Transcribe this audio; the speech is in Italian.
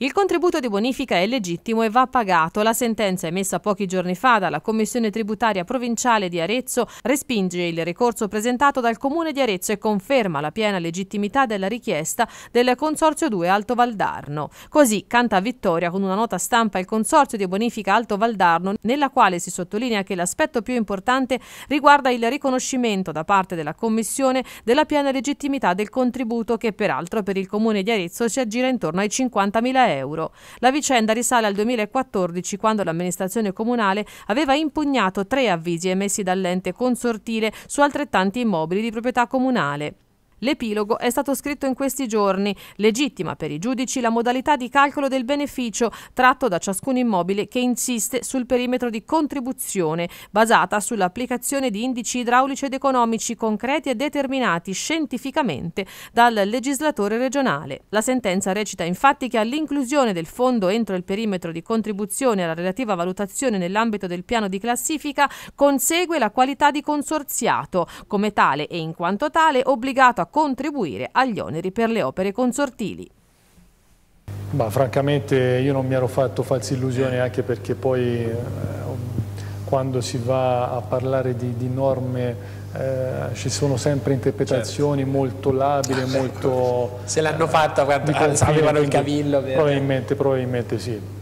Il contributo di bonifica è legittimo e va pagato. La sentenza emessa pochi giorni fa dalla Commissione Tributaria Provinciale di Arezzo respinge il ricorso presentato dal Comune di Arezzo e conferma la piena legittimità della richiesta del Consorzio 2 Alto Valdarno. Così canta vittoria con una nota stampa il Consorzio di bonifica Alto Valdarno nella quale si sottolinea che l'aspetto più importante riguarda il riconoscimento da parte della Commissione della piena legittimità del contributo che peraltro per il Comune di Arezzo si aggira intorno ai 50.000 euro euro. La vicenda risale al 2014 quando l'amministrazione comunale aveva impugnato tre avvisi emessi dall'ente consortile su altrettanti immobili di proprietà comunale. L'epilogo è stato scritto in questi giorni, legittima per i giudici la modalità di calcolo del beneficio tratto da ciascun immobile che insiste sul perimetro di contribuzione, basata sull'applicazione di indici idraulici ed economici concreti e determinati scientificamente dal legislatore regionale. La sentenza recita infatti che all'inclusione del fondo entro il perimetro di contribuzione alla relativa valutazione nell'ambito del piano di classifica consegue la qualità di consorziato, come tale e in quanto tale obbligato a contribuire agli oneri per le opere consortili. Ma, francamente io non mi ero fatto false illusioni anche perché poi eh, quando si va a parlare di, di norme eh, ci sono sempre interpretazioni certo. molto labili, ah, molto... Ecco. Se l'hanno fatta, eh, quando, alzavano il cavillo. Probabilmente, probabilmente sì.